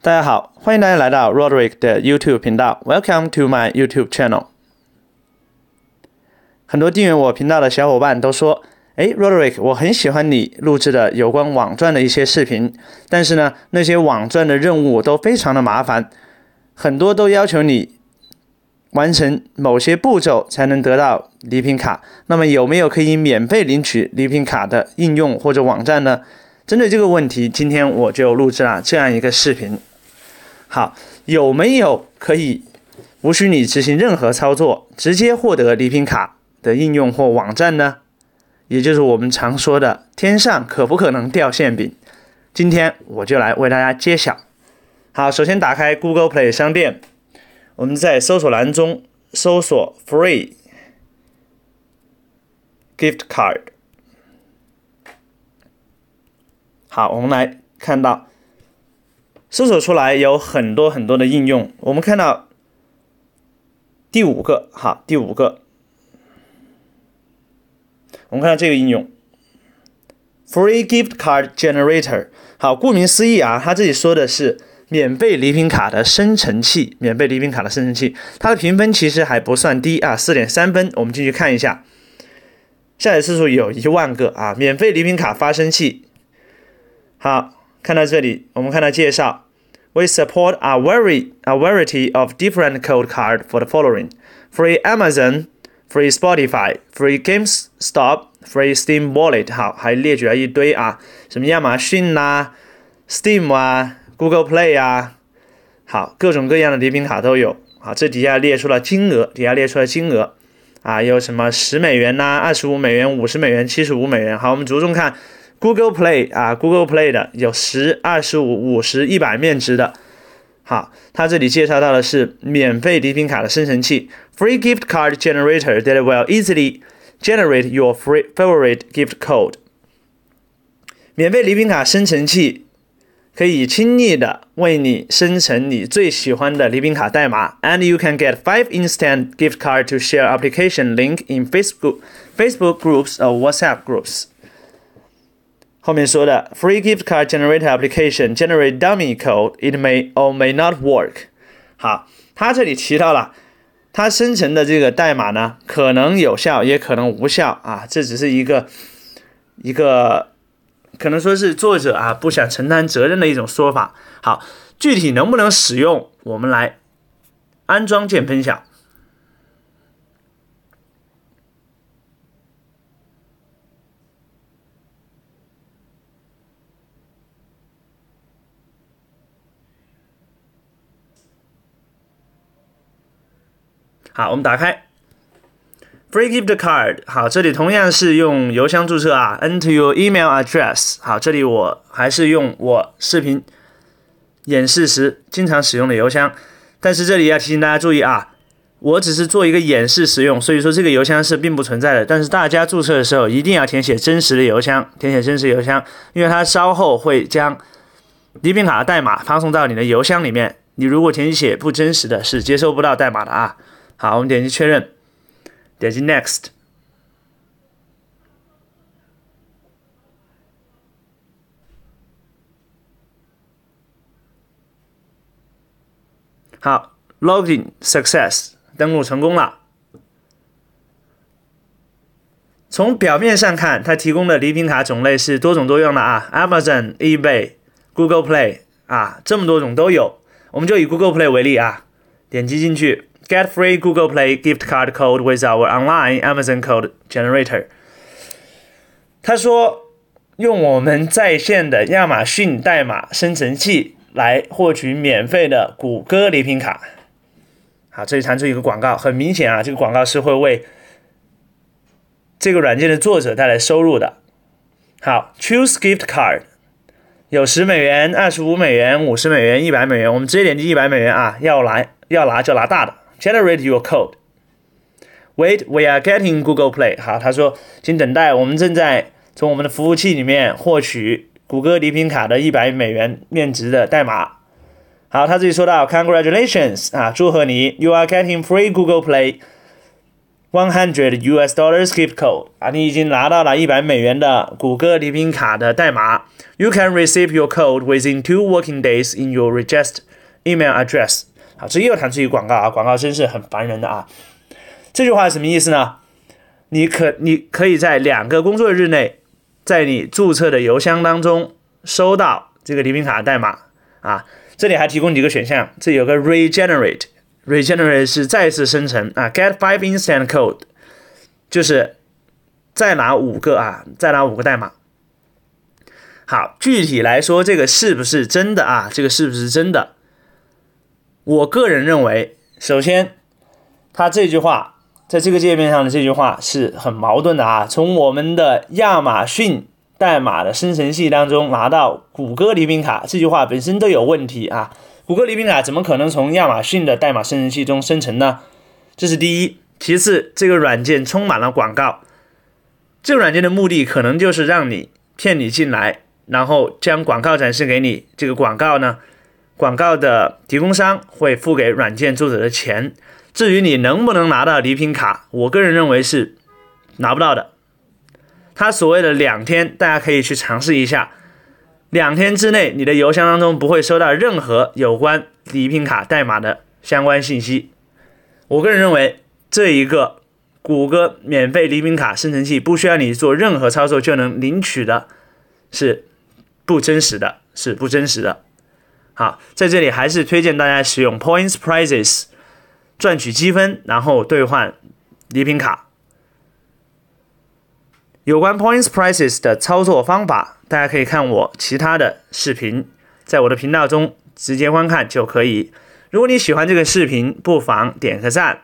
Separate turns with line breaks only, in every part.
大家好，欢迎大家来到 Roderick 的 YouTube 频道。Welcome to my YouTube channel。很多订阅我频道的小伙伴都说：“哎，Roderick，我很喜欢你录制的有关网赚的一些视频，但是呢，那些网赚的任务都非常的麻烦，很多都要求你完成某些步骤才能得到礼品卡。那么有没有可以免费领取礼品卡的应用或者网站呢？”针对这个问题，今天我就录制了这样一个视频。好，有没有可以无需你执行任何操作，直接获得礼品卡的应用或网站呢？也就是我们常说的“天上可不可能掉馅饼”？今天我就来为大家揭晓。好，首先打开 Google Play 商店，我们在搜索栏中搜索 Free Gift Card。好，我们来看到，搜索出来有很多很多的应用。我们看到第五个，好，第五个，我们看到这个应用，Free Gift Card Generator。好，顾名思义啊，它这里说的是免费礼品卡的生成器，免费礼品卡的生成器。它的评分其实还不算低啊，四点三分。我们进去看一下，下载次数有一万个啊，免费礼品卡发生器。好，看到这里，我们看到介绍，We support a vary a variety of different code card for the following，free Amazon，free Spotify，free GameStop，free Steam Wallet。好，还列举了一堆啊，什么亚马逊呐，Steam 啊，Google Play 啊，好，各种各样的礼品卡都有。好，这底下列出了金额，底下列出了金额，啊，有什么十美元呐，二十五美元，五十美元，七十五美元。好，我们着重看。Google Play 啊，Google Play 的有十、二十五、五十一百面值的。好，它这里介绍到的是免费礼品卡的生成器，Free Gift Card Generator that will easily generate your free favorite gift code。免费礼品卡生成器可以轻易的为你生成你最喜欢的礼品卡代码。And you can get five instant gift cards to share application link in Facebook Facebook groups or WhatsApp groups. 后面说的 free gift card generator application generate dummy code it may or may not work。好，它这里提到了，它生成的这个代码呢，可能有效，也可能无效啊，这只是一个一个可能说是作者啊不想承担责任的一种说法。好，具体能不能使用，我们来安装见分享。好，我们打开 Free Gift Card。好，这里同样是用邮箱注册啊。Enter your email address。好，这里我还是用我视频演示时经常使用的邮箱。但是这里要提醒大家注意啊，我只是做一个演示使用，所以说这个邮箱是并不存在的。但是大家注册的时候一定要填写真实的邮箱，填写真实邮箱，因为它稍后会将礼品卡的代码发送到你的邮箱里面。你如果填写不真实的是接收不到代码的啊。好，我们点击确认，点击 Next。好，Login Success，登录成功了。从表面上看，它提供的礼品卡种类是多种多样的啊，Amazon、eBay、Google Play 啊，这么多种都有。我们就以 Google Play 为例啊，点击进去。Get free Google Play gift card code with our online Amazon code generator。他说用我们在线的亚马逊代码生成器来获取免费的谷歌礼品卡。好，这里弹出一个广告，很明显啊，这个广告是会为这个软件的作者带来收入的。好，Choose gift card，有十美元、二十五美元、五十美元、一百美元，我们直接点击一百美元啊，要拿要拿就拿大的。generate your code. Wait, we are getting Google Play。好，他说，请等待，我们正在从我们的服务器里面获取谷歌礼品卡的一百美元面值的代码。好，他这里说到，Congratulations 啊，祝贺你，You are getting free Google Play one hundred US dollars gift code 啊，你已经拿到了一百美元的谷歌礼品卡的代码。You can receive your code within two working days in your registered email address。好，这又弹出一个广告啊！广告真是很烦人的啊！这句话什么意思呢？你可你可以在两个工作日内，在你注册的邮箱当中收到这个礼品卡的代码啊。这里还提供几个选项，这有个 regenerate，regenerate 是再次生成啊。get five instant code 就是再拿五个啊，再拿五个代码。好，具体来说，这个是不是真的啊？这个是不是真的？我个人认为，首先，他这句话在这个界面上的这句话是很矛盾的啊。从我们的亚马逊代码的生成器当中拿到谷歌礼品卡，这句话本身都有问题啊。谷歌礼品卡怎么可能从亚马逊的代码生成器中生成呢？这是第一。其次，这个软件充满了广告，这个软件的目的可能就是让你骗你进来，然后将广告展示给你。这个广告呢？广告的提供商会付给软件作者的钱。至于你能不能拿到礼品卡，我个人认为是拿不到的。他所谓的两天，大家可以去尝试一下。两天之内，你的邮箱当中不会收到任何有关礼品卡代码的相关信息。我个人认为，这一个谷歌免费礼品卡生成器不需要你做任何操作就能领取的，是不真实的，是不真实的。好，在这里还是推荐大家使用 Points Prizes 赚取积分，然后兑换礼品卡。有关 Points Prizes 的操作方法，大家可以看我其他的视频，在我的频道中直接观看就可以。如果你喜欢这个视频，不妨点个赞，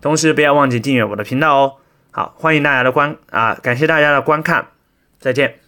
同时不要忘记订阅我的频道哦。好，欢迎大家的观啊，感谢大家的观看，再见。